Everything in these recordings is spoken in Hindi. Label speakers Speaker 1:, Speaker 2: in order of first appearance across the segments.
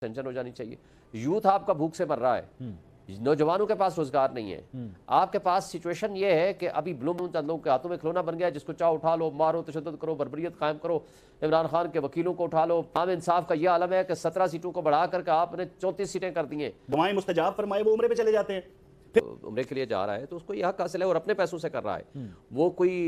Speaker 1: टेंशन हो जानी चाहिए यूथ आपका भूख से मर रहा है हम्म। नौजवानों के पास रोजगार नहीं है हम्म। आपके पास सिचुएशन ये है कि अभी ब्लूम चंद लोगों के हाथों में खिलौना बन गया जिसको चाह उठा लो मारो तशद करो बरबरीत कायम करो इमरान खान के वकीलों को उठा लो आम इंसाफ का यह आलम है कि सत्रह सीटों को बढ़ा करके आपने चौंतीस सीटें कर दी हैं मुस्तजाब फरमाए वो उम्र चले जाते हैं उम्र तो के लिए जा रहा है तो उसको यह हक हासिल है और अपने पैसों से कर रहा है हम्म। वो कोई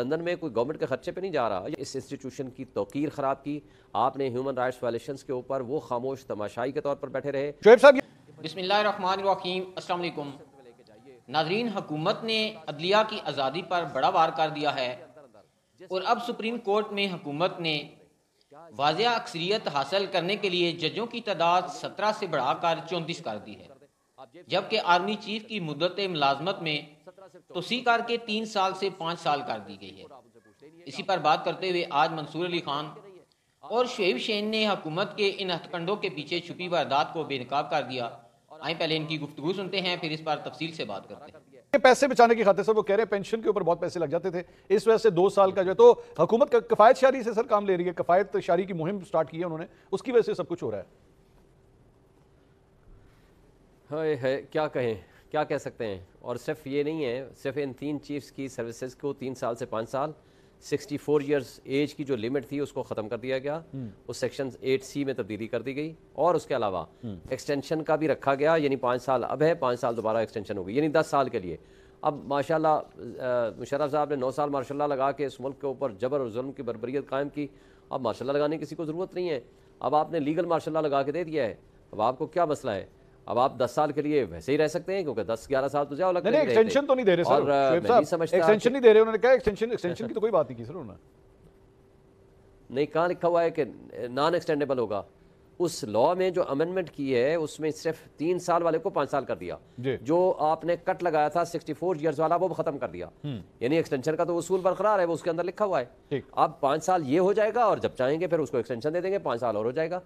Speaker 1: लंदन में कोई गवर्नमेंट के खर्चे पर नहीं जा रहा इस इंस्टीट्यूशन की तोकीर ख़राब की आपने ह्यूमन राइट्स वायलेशन के ऊपर वो खामोश तमाशाई के तौर पर बैठे रहे
Speaker 2: नाजरीन हुकूमत ने अदलिया की आज़ादी पर बड़ा वार कर दिया है और अब सुप्रीम कोर्ट में हुकूमत ने वाजिया अक्सरियत हासिल करने के लिए जजों की तादाद सत्रह से बढ़ाकर चौंतीस कर दी है जबकि आर्मी चीफ की मुद्दत मुलाजमत में तो कार के तीन साल से पांच साल कर दी गई है इसी पर बात करते हुए आज मंसूर अली खान और शुब शैन ने हुकूमत के इन हथकंडों के पीछे छुपी वारदात को बेनकाब कर दिया आए पहले इनकी गुफ्तु सुनते हैं फिर इस बार तफसील से बात करते
Speaker 3: हैं पैसे बचाने की खाते सर वो कह रहे हैं पेंशन के ऊपर बहुत पैसे लग जाते थे इस वजह से दो साल का जो है तो हुकूमत कफायत शारी से सर काम ले रही है कफायत शारी की मुहिम स्टार्ट की है उन्होंने उसकी वजह से सब कुछ हो रहा है
Speaker 1: है, है क्या कहें क्या कह सकते हैं और सिर्फ ये नहीं है सिर्फ इन तीन चीफ्स की सर्विसेज को तीन साल से पाँच साल 64 फोर ईयर्स एज की जो लिमिट थी उसको ख़त्म कर दिया गया हम्म। उस सेक्शन 8 सी में तब्दीली कर दी गई और उसके अलावा एक्सटेंशन हम्म। का भी रखा गया यानी पाँच साल अब है पाँच साल दोबारा एक्सटेंशन होगी यानी दस साल के लिए अब माशाल्लाह मुशरफ साहब ने नौ साल माशाल्लाह लगा के इस मुल्क के ऊपर जबर और जुल्म की बरबरीत कायम की अब माशाल्लाह लगाने की किसी को ज़रूरत नहीं है अब आपने लीगल माशाल्लाह लगा के दे दिया है अब आपको क्या मसला है अब आप 10 साल के लिए वैसे ही रह सकते हैं क्योंकि 10 11 साल तो जाओ लगता है एक्सटेंशन तो नहीं दे रहे सर समझता एक्सटेंशन नहीं
Speaker 3: दे रहे उन्होंने कहा एक्सटेंशन एक्सटेंशन की तो कोई बात नहीं की सर उन्होंने
Speaker 1: नहीं कहाँ लिखा हुआ है कि नॉन एक्सटेंडेबल होगा उस लॉ में जो अमेंडमेंट की है उसमें सिर्फ तीन साल वाले को पांच साल कर दिया जो आपने कट लगाया था 64 फोर ईयर्स वाला वो खत्म कर दिया हम्म। यानी एक्सटेंशन का तो उसूल बरकरार है वो उसके अंदर लिखा हुआ है अब पांच साल ये हो जाएगा और जब चाहेंगे फिर उसको एक्सटेंशन दे देंगे पांच साल और हो जाएगा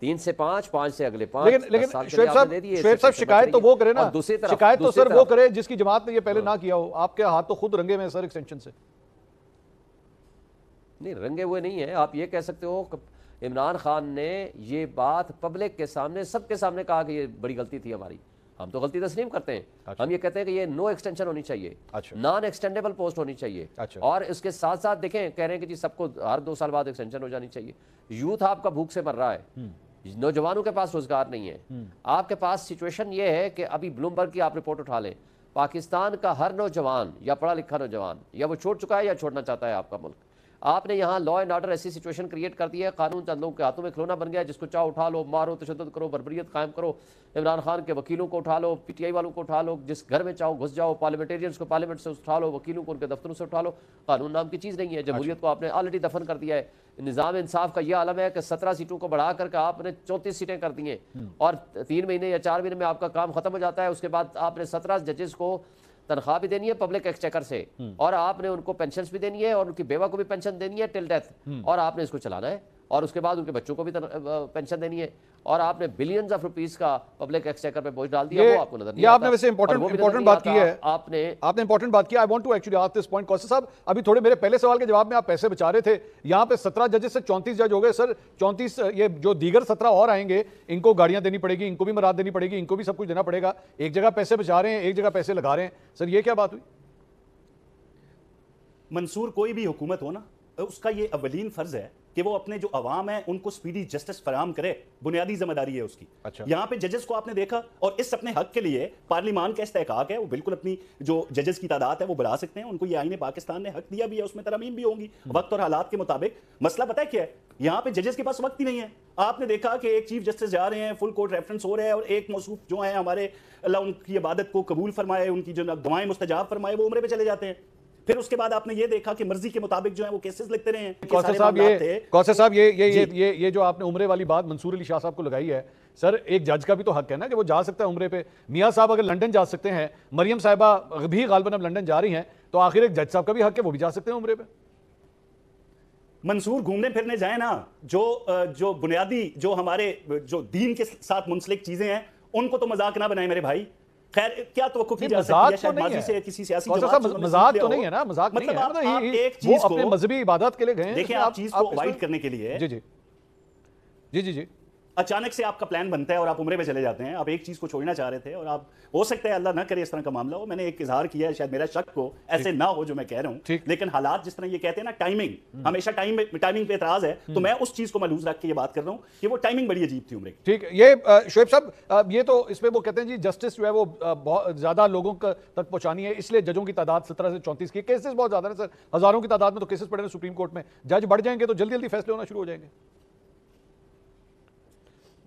Speaker 1: तीन से पांच पांच से अगले पांच लेकिन लेकिन शोएब साहब शोएब साहब शिकायत तो वो करे ना दूसरी तरफ शिकायत तो सर वो
Speaker 3: करे जिसकी जमात ने ये पहले हाँ। ना किया हो आपके हाथ तो खुद रंगे में सर एक्सटेंशन से
Speaker 1: नहीं रंगे हुए नहीं है आप ये कह सकते हो इमरान खान ने ये बात पब्लिक के सामने सबके सामने कहा कि ये बड़ी गलती थी हमारी हम तो गलती तस्लीम करते हैं अच्छा। हम ये कहते हैं कि ये नो एक्सटेंशन होनी चाहिए नॉन एक्सटेंडेबल पोस्ट होनी चाहिए अच्छा। और इसके साथ साथ देखें कह रहे हैं कि जी सबको हर दो साल बाद एक्सटेंशन हो जानी चाहिए यूथ आपका भूख से मर रहा है हम्म। नौजवानों के पास रोज़गार नहीं है हम्म। आपके पास सिचुएशन ये है कि अभी ब्लूमबर्ग की आप रिपोर्ट उठा लें पाकिस्तान का हर नौजवान या पढ़ा लिखा नौजवान या वो छोड़ चुका है या छोड़ना चाहता है आपका मुल्क आपने यहाँ लॉ एंड ऑर्डर ऐसी सिचुएशन क्रिएट कर दी है कानून चंदों के हाथों में खिलौना बन गया जिसको चाह उठा लो मारो तशद करो बरबरीत कायम करो इमरान खान के वकीलों को उठा लो पी टी आई वालों को उठा लो जिस घर में चाहो घुस जाओ पार्लियामेंटेरियंस को पार्लियामेंट से उठा लो वकीलों को उनके दफ्तरों से उठा लो कानून नाम की चीज़ नहीं है अच्छा। जमहूरियत को आपने ऑलरेडी दफन कर दिया है निज़ाम इंसाफ का यह आलम है कि सत्रह सीटों को बढ़ा करके आपने चौंतीस सीटें कर दी हैं हम्म। और तीन महीने या चार महीने में आपका काम खत्म हो जाता है उसके बाद आपने सत्रह जजेस को तनख्वाह भी देनी है पब्लिक एक्सचेकर से हम्म। और आपने उनको पेंशन भी देनी है और उनकी बेवा को भी पेंशन देनी है टिल डेथ हम्म। और आपने इसको चलाना है और उसके बाद उनके बच्चों को भी पेंशन देनी है और आपने बिलियंस ऑफ रुपीस का पब्लिक एक्सचेकर पे बोझ डाल दिया वो आपको नजर नहीं आपने वैसे इंपॉर्टेंट इंपॉर्टेंट बात की है
Speaker 3: आपने आपने इंपॉर्टेंट बात की I want to actually ask this point Kaushal साहब अभी थोड़े मेरे पहले सवाल के जवाब में आप पैसे बचा रहे थे यहाँ पे सत्रह जजेस से चौंतीस जज हो गए सर चौंतीस ये जो दीगर सत्रह और आएंगे इनको गाड़ियां देनी पड़ेगी इनको भी मराद देनी पड़ेगी इनको भी सब कुछ देना पड़ेगा एक जगह पैसे बचा रहे हैं एक जगह पैसे लगा रहे हैं
Speaker 4: सर ये क्या बात हुई मंसूर कोई भी हुकूमत हो ना उसका ये अवलीन फर्ज है कि वो अपने जो अवाम है उनको स्पीडी जस्टिस फराम करे बुनियादी जिम्मेदारी है उसकी अच्छा यहाँ पे जजेस को आपने देखा और इस अपने हक के लिए पार्लिमान का इस्तेकाक है वो बिल्कुल अपनी जो जजेस की तादाद है वो बढ़ा सकते हैं उनको ये आईने पाकिस्तान ने हक दिया भी है उसमें तरमीम भी होंगी हम्म। वक्त और हालात के मुताबिक मसला पता है क्या है यहाँ पे जजेस के पास वक्त ही नहीं है आपने देखा कि एक चीफ जस्टिस जा रहे हैं फुल कोर्ट रेफरेंस हो रहे हैं और एक मौसू जो है हमारे अल्लाह उनकी इबादत को कबूल फरमाए उनकी जो दुआएं मुस्तजाब फरमाए वो उम्र पर चले जाते हैं फिर उसके बाद आपने ये देखा कि मर्जी के मुताबिक जो है वो केसेस लिखते रहे कौशल साहब ये कौशल
Speaker 3: साहब ये ये ये ये ये जो आपने उम्र वाली बात मंसूर अली शाह साहब को लगाई है सर एक जज का भी तो हक है ना कि वो जा सकता है उम्र पे मियाँ साहब अगर लंडन जा सकते हैं मरियम साहबा
Speaker 4: भी गालबन अब लंडन जा रही हैं तो आखिर एक जज साहब का भी हक है वो भी जा सकते हैं उम्र पे मंसूर घूमने फिरने जाए ना जो जो बुनियादी जो हमारे जो दीन के साथ मुंसलिक चीजें हैं उनको तो मजाक ना बनाए मेरे भाई खैर क्या तो मजाक तो नहीं तो है ना मजाक मतलब आप, एक चीज को अपने मजहबी इबादत
Speaker 3: के लिए गए देखिए तो आप चीज को अवॉइड करने के लिए जी
Speaker 4: जी जी जी जी अचानक से आपका प्लान बनता है और आप उम्र में चले जाते हैं आप एक चीज़ को छोड़ना चाह रहे थे और आप हो सकता है अल्लाह ना करे इस तरह का मामला हो मैंने एक इजहार किया है शायद मेरा शक को ऐसे ना हो जो मैं कह रहा हूँ लेकिन हालात जिस तरह ये कहते हैं ना टाइमिंग हम्म। हमेशा टाइम टाइमिंग पे एतराज है तो हम्म। मैं उस चीज़ को लूज रख के ये बात कर रहा हूँ कि वो टाइमिंग बड़ी अजीब थी उम्र की ठीक ये शोएब साहब ये तो इसमें वो कहते हैं जी जस्टिस जो है वो बहुत ज़्यादा लोगों तक
Speaker 3: पहुँचानी है इसलिए जजों की तादाद सत्रह से चौंतीस की केसेस बहुत ज़्यादा है सर हज़ारों की तादाद में तो केसेस पड़े हैं सुप्रीम कोर्ट में जज बढ़ जाएंगे तो जल्दी जल्दी फैसले होना शुरू हो जाएंगे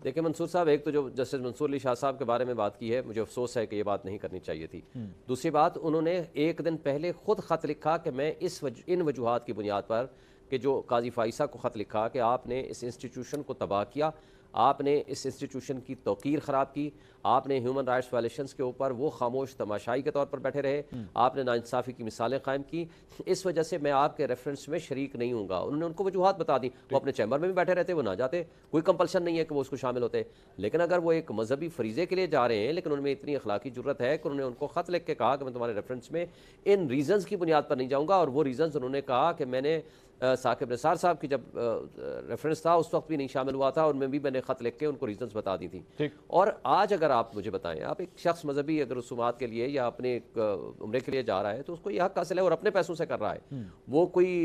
Speaker 1: देखिए मंसूर साहब एक तो जो जस्टिस मंसूर अली शाह साहब के बारे में बात की है मुझे अफसोस है कि ये बात नहीं करनी चाहिए थी हम्म। दूसरी बात उन्होंने एक दिन पहले खुद खत लिखा कि मैं इस वज, इन वजूहत की बुनियाद पर कि जो काजी फाइसा को खत लिखा कि आपने इस इंस्टीट्यूशन को तबाह किया आपने इस इंस्टीट्यूशन की तोकीर ख़राब की आपने ह्यूमन राइट्स वायलेशन के ऊपर वो खामोश तमाशाई के तौर पर बैठे रहे हम्म। आपने नासाफ़ी की मिसालें कायम की इस वजह से मैं आपके रेफरेंस में शरीक नहीं हूँ उन्होंने उनको वजूहत बता दी वो अपने चैम्बर में भी बैठे रहते वो ना जाते कोई कंपलसन नहीं है कि वो उसको शामिल होते लेकिन अगर वो एक मजहबी फरीजे के लिए जा रहे हैं लेकिन उनमें इतनी अखलाकी जरूरत है कि उन्होंने उनको ख़त लिख के कहा कि मैं तुम्हारे रेफरेंस में इन रीज़न्स की बुनियाद पर नहीं जाऊँगा और वो रीज़न्स उन्होंने कहा कि मैंने साकिब निसार साहब की जब रेफरेंस था उस वक्त भी नहीं शामिल हुआ था उनमें भी मैंने ख़त लिख के उनको रीजंस बता दी थी और आज अगर आप मुझे बताएं आप एक शख्स मजहबी अगर रसूमात के लिए या अपने उम्र के लिए जा रहा है तो उसको यह हक हासिल है और अपने पैसों से कर रहा है हम्म। वो कोई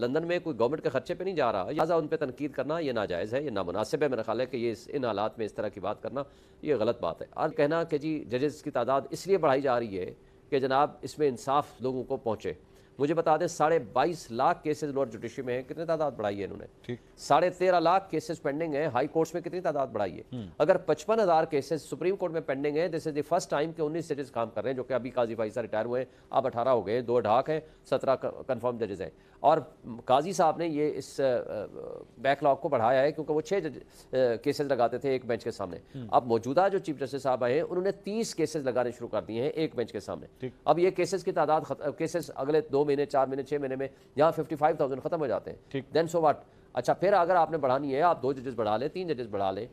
Speaker 1: लंदन में कोई गवर्नमेंट के खर्चे पर नहीं जा रहा लिहाजा उन पर तनकीद करना यह नाजायज़ है ये नामनासिब है मेरा ख्याल है कि ये इन हालात में इस तरह की बात करना यह गलत बात है और कहना कि जी जजेस की तादाद इसलिए बढ़ाई जा रही है कि जनाब इसमें इंसाफ लोगों को पहुँचे मुझे बता दें साढ़े बाईस लाख केसेज लोअर जुडिशरी में है कितनी तादाद बढ़ाई है इन्होंने साढ़े तेरह लाख केसेज पेंडिंग है हाई कोर्ट्स में कितनी तादाद बढ़ाई है हम्म। अगर पचपन हज़ार केसेज सुप्रीम कोर्ट में पेंडिंग है this is the first time के उन्नीस जजेस काम कर रहे हैं जो कि अभी काजी भाई साहब रिटायर हुए हैं अब अठारह हो गए दो ढाक हैं सत्रह कन्फर्म जजेस हैं और काजी साहब ने ये इस बैकलॉग को बढ़ाया है क्योंकि वो छः केसेज लगाते थे एक बेंच के सामने हम्म। अब मौजूदा जो चीफ जस्टिस साहब आए हैं उन्होंने तीस केसेज लगाने शुरू कर दिए हैं एक बेंच के सामने अब ये केसेज की तादाद केसेज अगले दो महीने चार महीने छः महीने में यहाँ फिफ्टी फाइव थाउजेंड खत्म हो जाते हैं देन सो वाट अच्छा फिर अगर आपने बढ़ानी है आप दो जजेस बढ़ा लें तीन जजेस बढ़ा लें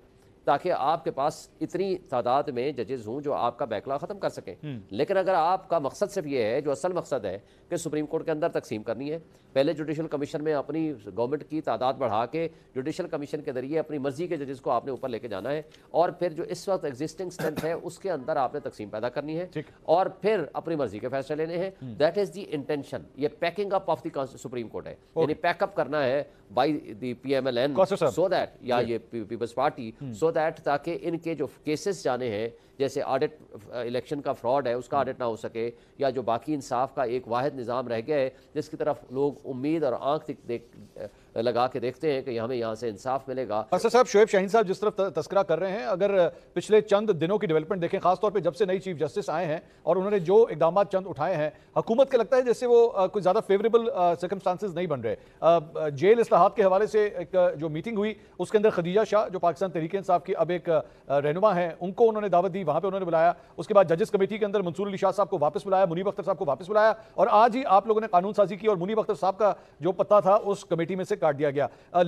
Speaker 1: ताकि आपके पास इतनी तादाद में जजेज हों जो आपका बैकला ख़त्म कर सकें हम्म। लेकिन अगर आपका मकसद सिर्फ ये है जो असल मकसद है कि सुप्रीम कोर्ट के अंदर तकसीम करनी है पहले जुडिशल कमीशन में अपनी गवर्नमेंट की तादाद बढ़ा के जुडिशल कमीशन के जरिए अपनी मर्जी के जजेस को आपने ऊपर लेके जाना है और फिर जो इस वक्त एग्जिस्टिंग स्ट्रेंथ है उसके अंदर आपने तकसीम पैदा करनी है और फिर अपनी मर्जी के फैसले लेने हैं दैट इज़ दी इंटेंशन ये packing up of the Supreme Court है यानी पैकअप करना है by the P M L N so that या ये people's party so that that ताकि इनके जो केसेस जाने हैं जैसे ऑडिट इलेक्शन uh, का फ्रॉड है उसका ऑडिट ना हो सके या जो बाकी इंसाफ का एक वाद निज़ाम रह गया है जिसकी तरफ लोग उम्मीद और आँख देख, देख लगा के देखते हैं कि हमें यहाँ से इंसाफ मिलेगा
Speaker 3: असर साहब शुएब शाहीन साहब जिस तरफ तस्करा कर रहे हैं अगर पिछले चंद दिनों की डेवलपमेंट देखें खासतौर पर जब से नई चीफ जस्टिस आए हैं और उन्होंने जो इकदाम चंद उठाए हैं हुकूमत के लगता है जैसे वो कुछ ज़्यादा फेवरेबल सर्कमस्टांसिस नहीं बन रहे जेल असलाहत के हवाले से एक जो मीटिंग हुई उसके अंदर खदीजा शाह जो पाकिस्तान तरीके इंसाफ की अब एक रहनुमा है उनको उन्होंने दावत दी वहाँ पर उन्होंने बुलाया उसके बाद जजेस कमेटी के अंदर मंसूर अली शाह साहब को वापस बुलाया मुनीब अख्तर साहब को वापस बुलाया और आज ही आप लोगों ने कानून साजी की और मुनीब अख्तर साहब का जो पता था उस कमेटी में से काट दिया गया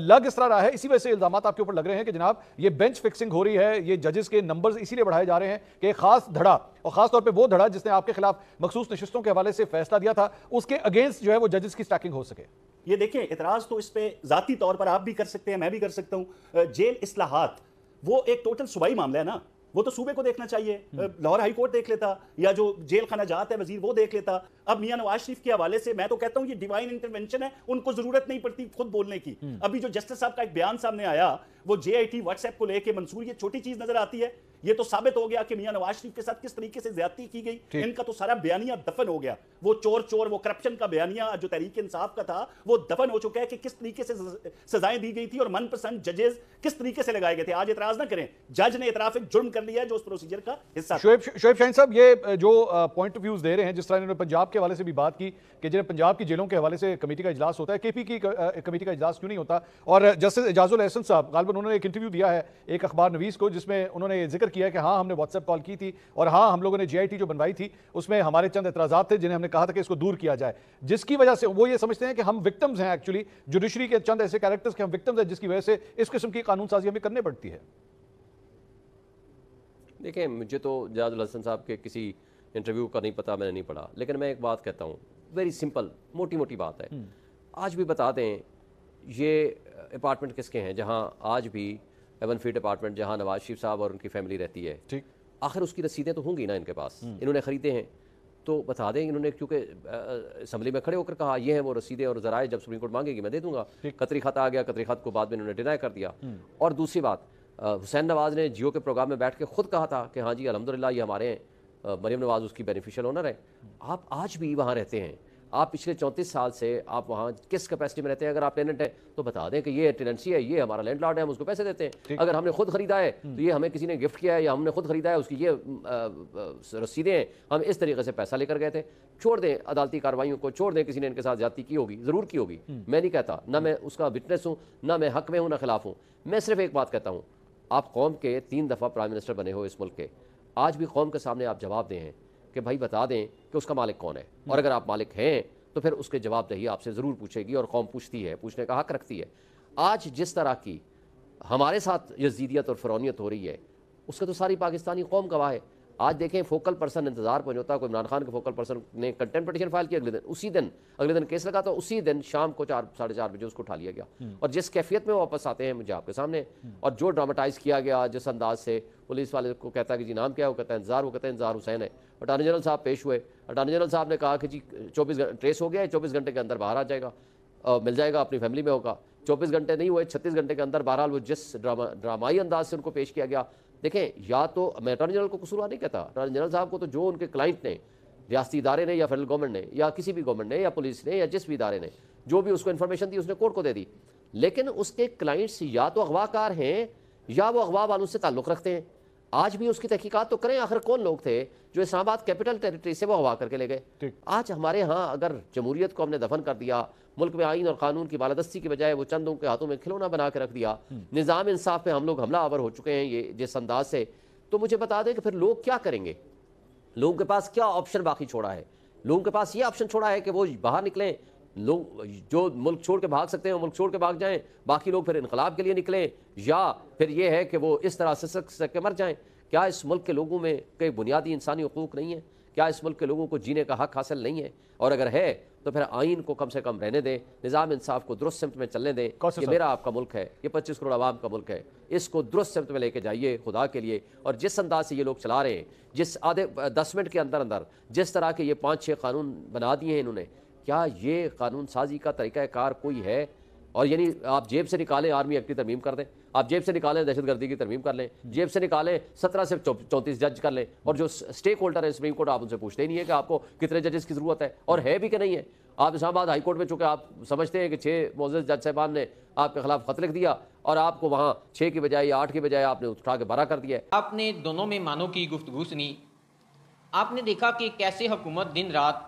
Speaker 3: लग इस तरह रहा है इसी वजह से इल्जाम आपके ऊपर लग रहे हैं कि जनाब ये बेंच फिक्सिंग हो रही है ये जजेस के नंबर इसीलिए बढ़ाए जा रहे हैं कि खास धड़ा और खासतौर पर वो धड़ा जिसने आपके खिलाफ
Speaker 4: मखसूस नशस्तों के हवाले से फैसला दिया था उसके अगेंस्ट जो है वो जजेस की स्टैकिंग हो सके ये देखिए इतराज तो इस पर ज़ाती तौर पर आप भी कर सकते हैं मैं भी कर सकता हूँ जेल असलाहत वो एक टोटल सुबाई मामला है ना वो तो सूबे को देखना चाहिए हम्म। लाहौर हाईकोर्ट देख लेता या जो जेल खाना जात है वजीर वो देख लेता अब मियाँ नवाज शरीफ के हवाले से मैं तो कहता हूं ये डिवाइन इंटरवेंशन है उनको जरूरत नहीं पड़ती खुद बोलने की हम्म। अभी जो जस्टिस साहब का एक बयान सामने आया वो जे आई टी व्हाट्सएप को लेकर मंसूर ये छोटी चीज नजर आती है ये तो साबित हो गया कि मियां नवाज शरीफ के साथ किस तरीके से ज्यादा की गई इनका तो सारा बयानिया दफन हो गया वो चोर चोर वो करप्शन का बयानिया जो तहरीक इंसाफ का था वो दफन हो चुका है कि किस तरीके से सजाएं दी गई थी और मनपसंद जजेज किस तरीके से लगाए गए थे आज इतराज ना करें जज ने इतराफ एक जुर्म कर लिया जो उस प्रोसीजर का हिस्सा शोएब
Speaker 3: शाहिन साहब ये जो पॉइंट ऑफ व्यूज दे रहे हैं जिस तरह इन्होंने पंजाब के हवाले से भी बात की कि जिन्हें पंजाब की जेलों के हवाले से कमेटी का इजलास होता है केपी की कमेटी का इजलास क्यों नहीं होता और जस्टिस एजाजुल एहसन साहब गालबन उन्होंने एक इंटरव्यू दिया है एक अखबार नवीस को जिसमें उन्होंने जिक्र किया कि हाँ हमने व्हाट्सएप कॉल की थी और हाँ हम लोगों ने जीआईटी जो बनवाई थी उसमें हमारे चंद एतराजा थे जिन्हें हमने कहा था कि इसको दूर किया जाए जिसकी वजह से वो ये समझते हैं कि हम विक्टम्स हैं एक्चुअली जुडिशरी के चंद ऐसे कैरेक्टर्स के हम विक्टम्स हैं जिसकी वजह से इस किस्म की कानून साजी हमें करनी पड़ती है
Speaker 1: देखिए मुझे तो जयाज हसन साहब के किसी इंटरव्यू का नहीं पता मैंने नहीं पढ़ा लेकिन मैं एक बात कहता हूँ वेरी सिंपल मोटी मोटी बात है हम्म। आज भी बता दें ये अपार्टमेंट किसके हैं जहाँ आज भी एवन फीट अपार्टमेंट जहाँ नवाज शरीफ साहब और उनकी फैमिली रहती है ठीक आखिर उसकी रसीदें तो होंगी ना इनके पास हम्म। इन्होंने ख़रीदे हैं तो बता दें इन्होंने क्योंकि असम्बली में खड़े होकर कहा ये हैं वो रसीदें और ज़राए जब सुप्रीम कोर्ट मांगेगी मैं दे दूंगा कतरी खत आ गया कतरी खत को बाद में इन्होंने डिनाई कर दिया हम्म। और दूसरी बात हुसैन नवाज़ ने जियो के प्रोग्राम में बैठ के ख़ुद कहा था कि हाँ जी अलहमदिल्ला ये हमारे हैं मरीम नवाज़ उसकी बेनिफिशियल ओनर है आप आज भी वहाँ रहते हैं आप पिछले चौंतीस साल से आप वहाँ किस कैपेसिटी में रहते हैं अगर आप टेनेंट हैं तो बता दें कि ये टेनेंसी है ये हमारा लैंड है हम उसको पैसे देते हैं अगर हमने खुद खरीदा है हम्म। तो ये हमें किसी ने गिफ्ट किया है या हमने खुद खरीदा है उसकी ये रसीदें हैं हम इस तरीके से पैसा लेकर गए थे छोड़ दें अदालती कार्रवाई को छोड़ दें किसी ने इनके साथ ज्यादा की होगी ज़रूर की होगी हम्म। मैं नहीं कहता ना हम्म। मैं उसका विटनेस हूँ ना मैं हक में हूँ ना खिलाफ हूँ मैं सिर्फ एक बात कहता हूँ आप कौम के तीन दफ़ा प्राइम मिनिस्टर बने हो इस मुल्क के आज भी कौम के सामने आप जवाब दें हैं कि भाई बता दें कि उसका मालिक कौन है हम्म। और अगर आप मालिक हैं तो फिर उसके जवाबदही आपसे ज़रूर पूछेगी और कौम पूछती है पूछने का हक रखती है आज जिस तरह की हमारे साथ यजीदियत और फरौनीत हो रही है उसका तो सारी पाकिस्तानी कौम गवाह है आज देखें फोकल पर्सन इंतजार पहुंचता को इमरान खान के फोकल पर्सन ने कंटेंट पटिशन फाइल किया अगले दिन उसी दिन अगले दिन केस लगा तो उसी दिन शाम को चार साढ़े चार बजे उसको उठा लिया गया हम्म। और जिस कैफियत में वापस आते हैं मुझे आपके सामने हम्म। और जो ड्रामाटाइज किया गया जिस अंदाज से पुलिस वाले को कहता है कि जी नाम क्या है वो कहता है इंतजार वो कहते हैं इंतजार हुसैन है अटॉर्नी जनरल साहब पेश हुए अटॉर्नी जनरल साहब ने कहा कि जी चौबीस ट्रेस हो गया है चौबीस घंटे के अंदर बाहर आ जाएगा मिल जाएगा अपनी फैमिली में होगा चौबीस घंटे नहीं हुए छत्तीस घंटे के अंदर बहरहाल वो जिस ड्रामा ड्रामाई अंदाज से उनको पेश किया गया देखें या तो मैं अटॉर्नी जनरल को कसूरवार नहीं कहता अटॉर्नी जनरल साहब को तो जो उनके क्लाइंट ने रियाती इदारे ने या फेडरल गवर्नमेंट ने या किसी भी गवर्नमेंट ने या पुलिस ने या जिस भी इदारे ने जो भी उसको इन्फॉर्मेशन दी उसने कोर्ट को दे दी लेकिन उसके क्लाइंट्स या तो अगवाकार हैं या वो अगवा वालों से ताल्लुक़ रखते हैं आज भी उसकी तहकीकत तो करें आखिर कौन लोग थे जो इस्लामाबाद कैपिटल टेरिटरी से वो हवा करके ले गए आज हमारे यहाँ अगर जमहूरियत को हमने दफन कर दिया मुल्क में आइन और कानून की बालादस्ती के बजाय वो चंदों के हाथों में खिलौना बना के रख दिया हम्म। निज़ाम इंसाफ में हम लोग हमला आवर हो चुके हैं ये जिस अंदाज से तो मुझे बता दें कि फिर लोग क्या करेंगे लोगों के पास क्या ऑप्शन बाकी छोड़ा है लोगों के पास ये ऑप्शन छोड़ा है कि वो बाहर निकलें लोग जो मुल्क छोड़ के भाग सकते हैं वो मुल्क छोड़ के भाग जाएं बाकी लोग फिर इनकलाब के लिए निकलें या फिर ये है कि वो इस तरह से सक सक मर जाएं क्या इस मुल्क के लोगों में कई बुनियादी इंसानी हकूक़ नहीं है क्या इस मुल्क के लोगों को जीने का हक हासिल नहीं है और अगर है तो फिर आइन को कम से कम रहने दें निज़ाम इंसाफ को दुरुस्त सिमत में चलने दें ये मेरा आपका मुल्क है ये पच्चीस करोड़ आवाम का मुल्क है इसको दुरुस्त सिमत में लेके जाइए खुदा के लिए और जिस अंदाज से ये लोग चला रहे हैं जिस आधे दस मिनट के अंदर अंदर जिस तरह के ये पाँच छः कानून बना दिए हैं इन्होंने क्या ये कानून साजी का तरीक़ाकार कोई है और यानी आप जेब से निकालें आर्मी एक्ट की तरमीम कर दें आप जेब से निकालें दहशतगर्दी की तरमीम कर लें जेब से निकालें सत्रह से चौंतीस जज कर लें और जो स्टेक होल्डर है सुप्रीम कोर्ट आप उनसे पूछते ही नहीं है कि आपको कितने जजेस की ज़रूरत है और है भी कि नहीं है आप इस्लाबाद हाई कोर्ट में चूँकि आप समझते हैं कि छः मोजस जज साहबान ने आपके खिलाफ खत लिख दिया और आपको वहाँ छः की बजाय या आठ की बजाय आपने उठा के बरा कर दिया
Speaker 2: आपने दोनों में मानों की गुफ्तगु सुनी आपने देखा कि कैसे हुकूमत दिन रात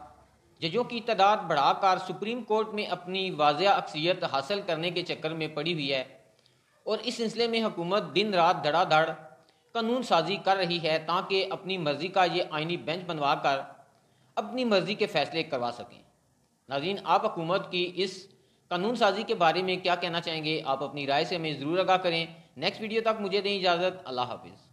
Speaker 2: जजों की तादाद बढ़ाकर सुप्रीम कोर्ट में अपनी वाजह अक्सरियत हासिल करने के चक्कर में पड़ी हुई है और इस सिलसिले में हुकूमत दिन रात धड़ाधड़ कानून साजी कर रही है ताकि अपनी मर्ज़ी का ये आइनी बेंच बनवा कर अपनी मर्ज़ी के फैसले करवा सकें नाजीन आप हुकूमत की इस कानून साजी के बारे में क्या कहना चाहेंगे आप अपनी राय से हमें ज़रूर आगा करें नेक्स्ट वीडियो तक मुझे दें इजाज़त अल्लाह हाफिज़